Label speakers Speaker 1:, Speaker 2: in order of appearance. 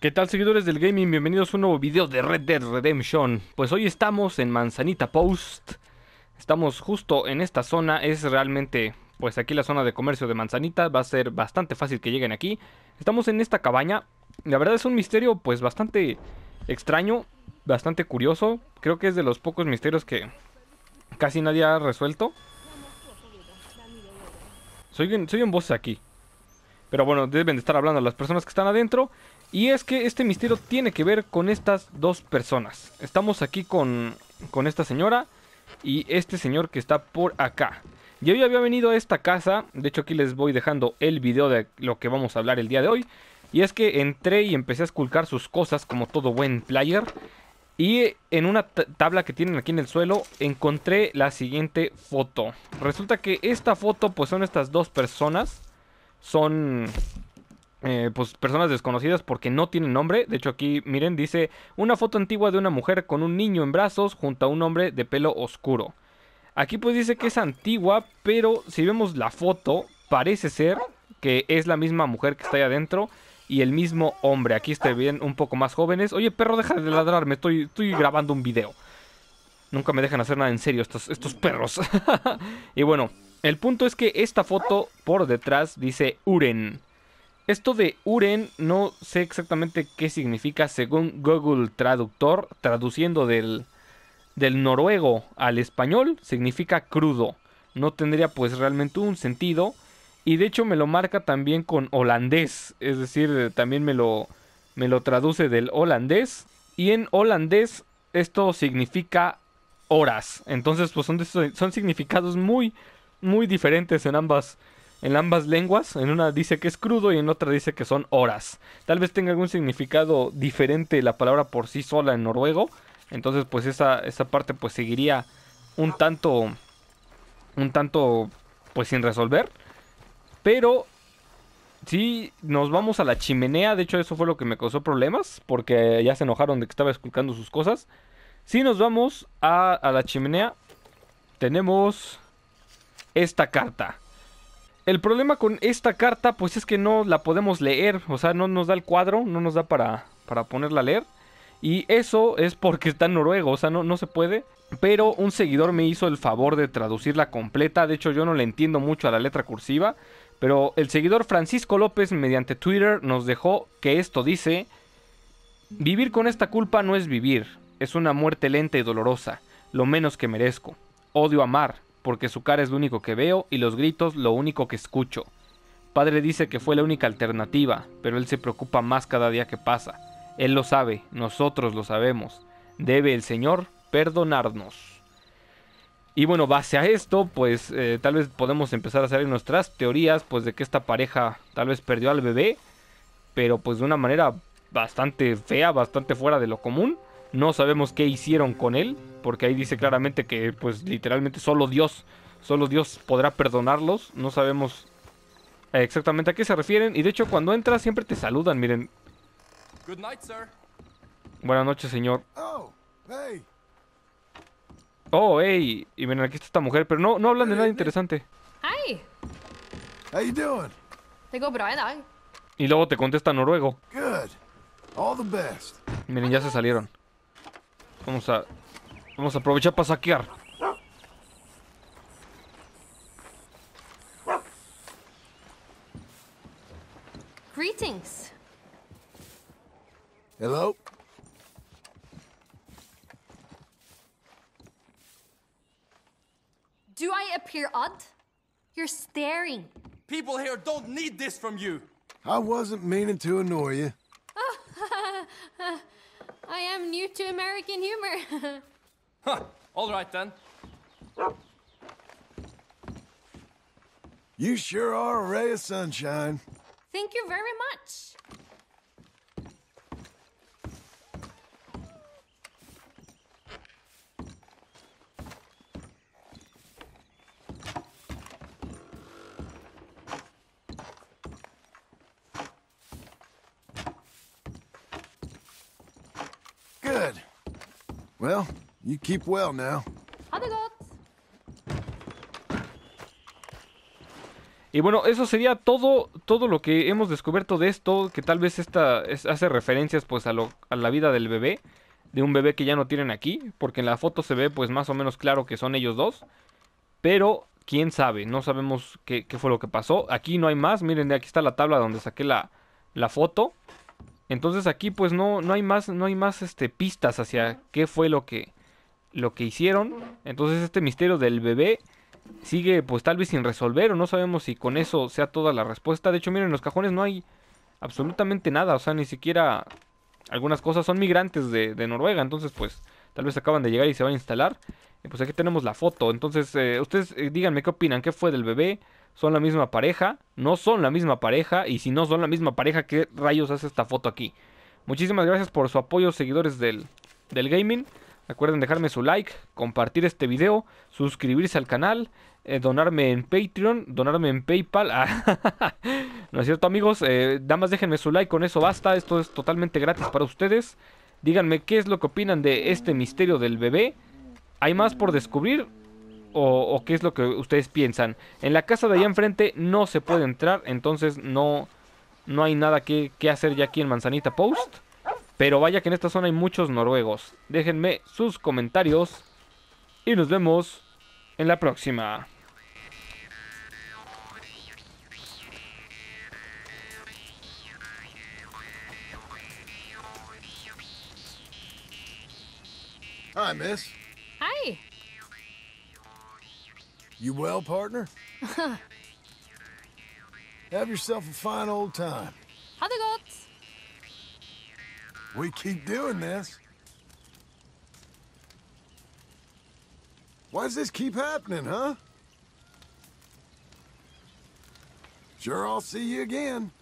Speaker 1: ¿Qué tal seguidores del gaming? Bienvenidos a un nuevo video de Red Dead Redemption. Pues hoy estamos en Manzanita Post. Estamos justo en esta zona, es realmente pues aquí la zona de comercio de Manzanita, va a ser bastante fácil que lleguen aquí. Estamos en esta cabaña. La verdad es un misterio pues bastante extraño, bastante curioso. Creo que es de los pocos misterios que casi nadie ha resuelto. Soy un, soy voces aquí. Pero bueno, deben de estar hablando las personas que están adentro. Y es que este misterio tiene que ver con estas dos personas. Estamos aquí con, esta señora y este señor que está por acá. Yo ya había venido a esta casa, de hecho aquí les voy dejando el video de lo que vamos a hablar el día de hoy. Y es que entré y empecé a esculcar sus cosas como todo buen player. Y en una tabla que tienen aquí en el suelo encontré la siguiente foto. Resulta que esta foto pues son estas dos personas son eh, pues personas desconocidas porque no tienen nombre. De hecho, aquí miren, dice una foto antigua de una mujer con un niño en brazos junto a un hombre de pelo oscuro. Aquí pues dice que es antigua, pero si vemos la foto, parece ser que es la misma mujer que está ahí adentro y el mismo hombre. Aquí está bien un poco más jóvenes. Oye, perro, deja de ladrarme, estoy, estoy grabando un video. Nunca me dejan hacer nada en serio estos, estos perros. y bueno, el punto es que esta foto por detrás dice Uren. Esto de Uren no sé exactamente qué significa según Google Traductor, traduciendo del, del noruego al español, significa crudo. No tendría pues realmente un sentido. Y de hecho me lo marca también con holandés, es decir, también me lo, me lo traduce del holandés. Y en holandés esto significa horas. Entonces pues son, son significados muy, muy diferentes en ambas en ambas lenguas. En una dice que es crudo y en otra dice que son horas. Tal vez tenga algún significado diferente la palabra por sí sola en noruego. Entonces, pues esa, esa parte pues seguiría un tanto. Un tanto. Pues sin resolver. Pero. si nos vamos a la chimenea. De hecho, eso fue lo que me causó problemas. Porque ya se enojaron de que estaba esculcando sus cosas. Si nos vamos a, a la chimenea, tenemos esta carta. El problema con esta carta pues es que no la podemos leer, o sea, no nos da el cuadro, no nos da para, para ponerla a leer. Y eso es porque está en noruego, o sea, no, no se puede. Pero un seguidor me hizo el favor de traducirla completa, de hecho yo no le entiendo mucho a la letra cursiva, pero el seguidor Francisco López mediante Twitter nos dejó que esto dice, vivir con esta culpa no es vivir, es una muerte lenta y dolorosa, lo menos que merezco. Odio amar, porque su cara es lo único que veo y los gritos lo único que escucho. Padre dice que fue la única alternativa, pero él se preocupa más cada día que pasa. Él lo sabe, nosotros lo sabemos. Debe el Señor perdonarnos. Y bueno, base a esto, pues eh, tal vez podemos empezar a hacer nuestras teorías, pues de que esta pareja tal vez perdió al bebé, pero pues de una manera bastante fea, bastante fuera de lo común. No sabemos qué hicieron con él, porque ahí dice claramente que pues literalmente solo Dios, solo Dios podrá perdonarlos, no sabemos eh, exactamente a qué se refieren y de hecho cuando entras siempre te saludan, miren. Buenas noches, señor. Oh, hey. Oh, hey. Y miren, aquí está esta mujer, pero no, no hablan de nada interesante. Hi. How Y luego te contesta noruego. Good. All the best. Miren, ya se salieron. Vamos a Vamos a aprovechar para saquear. Greetings. Hello. Do I appear odd? You're staring. People here don't need this from you. I wasn't meaning to annoy you. Oh, I am new to American humor. Huh. All right, then. You sure are a ray of sunshine. Thank you very much. Good. Well, Y bueno, eso sería todo, todo lo que hemos descubierto de esto, que tal vez esta hace referencias pues a, la vida del bebé, de un bebé que ya no tienen aquí, porque en la foto se ve pues más o menos claro que son ellos dos, pero quién sabe, no sabemos qué, fue lo que pasó, aquí no hay más, miren, aquí está la tabla donde saqué la, foto, entonces aquí pues no, no hay más, no hay más este, pistas hacia qué fue lo que, lo que hicieron. Entonces este misterio del bebé sigue pues tal vez sin resolver o no sabemos si con eso sea toda la respuesta. De hecho, miren, en los cajones no hay absolutamente nada, o sea, ni siquiera algunas cosas son migrantes de, Noruega, entonces pues tal vez acaban de llegar y se van a instalar. Y pues aquí tenemos la foto, entonces eh, ustedes eh, díganme qué opinan, qué fue del bebé, son la misma pareja, no son la misma pareja y si no son la misma pareja, ¿qué rayos hace esta foto aquí? Muchísimas gracias por su apoyo, seguidores del, del gaming. Recuerden dejarme su like, compartir este video, suscribirse al canal, eh, donarme en Patreon, donarme en PayPal. Ah, no es cierto, amigos. Eh, nada más déjenme su like, con eso basta. Esto es totalmente gratis para ustedes. Díganme qué es lo que opinan de este misterio del bebé. ¿Hay más por descubrir? O, qué es lo que ustedes piensan. En la casa de allá enfrente no se puede entrar, entonces no, no hay nada que hacer ya aquí en Manzanita Post. Pero vaya que en esta zona hay muchos noruegos. Déjenme sus comentarios. Y nos vemos en la próxima. Hi, miss. Hi. You well, partner? Have yourself a fine old time. We keep doing this. Why does this keep happening, huh? Sure, I'll see you again.